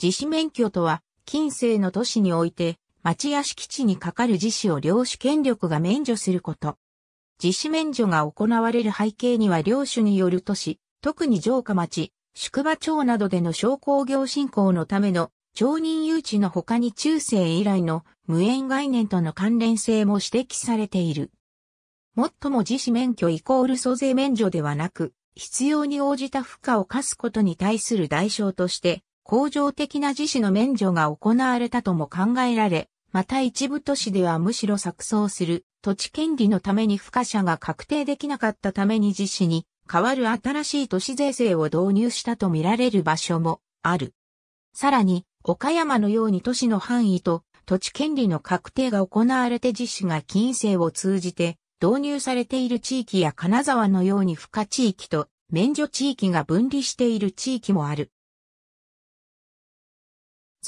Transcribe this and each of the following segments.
自死免許とは、近世の都市において、町や敷地にかかる自死を領主権力が免除すること。自死免除が行われる背景には領主による都市、特に城下町、宿場町などでの商工業振興のための町人誘致の他に中世以来の無縁概念との関連性も指摘されている。もっとも自死免許イコール租税免除ではなく、必要に応じた負荷を課すことに対する代償として、恒常的な自死の免除が行われたとも考えられ、また一部都市ではむしろ錯綜する土地権利のために付加者が確定できなかったために実施に代わる新しい都市税制を導入したとみられる場所もある。さらに、岡山のように都市の範囲と土地権利の確定が行われて実施が金制を通じて導入されている地域や金沢のように付加地域と免除地域が分離している地域もある。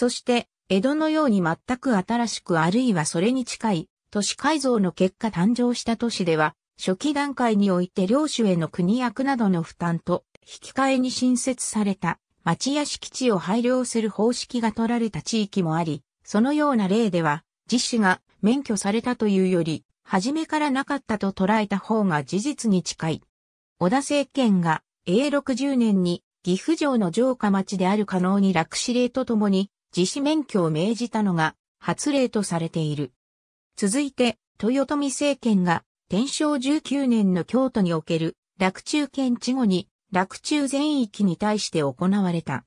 そして、江戸のように全く新しくあるいはそれに近い都市改造の結果誕生した都市では、初期段階において領主への国役などの負担と引き換えに新設された町や敷地を配慮する方式が取られた地域もあり、そのような例では、自主が免許されたというより、初めからなかったと捉えた方が事実に近い。小田政権が永60年に岐阜城の城下町である可能に落指令とともに自死免許を命じたのが発令とされている。続いて、豊臣政権が天正19年の京都における洛中県地後に洛中全域に対して行われた。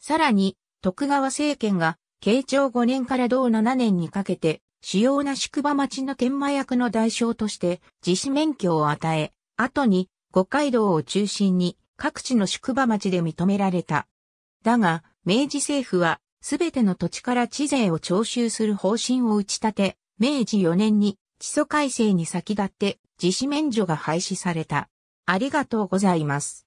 さらに、徳川政権が慶長5年から同7年にかけて主要な宿場町の天満役の代償として自死免許を与え、後に五街道を中心に各地の宿場町で認められた。だが、明治政府はすべての土地から地税を徴収する方針を打ち立て、明治4年に地礎改正に先立って自主免除が廃止された。ありがとうございます。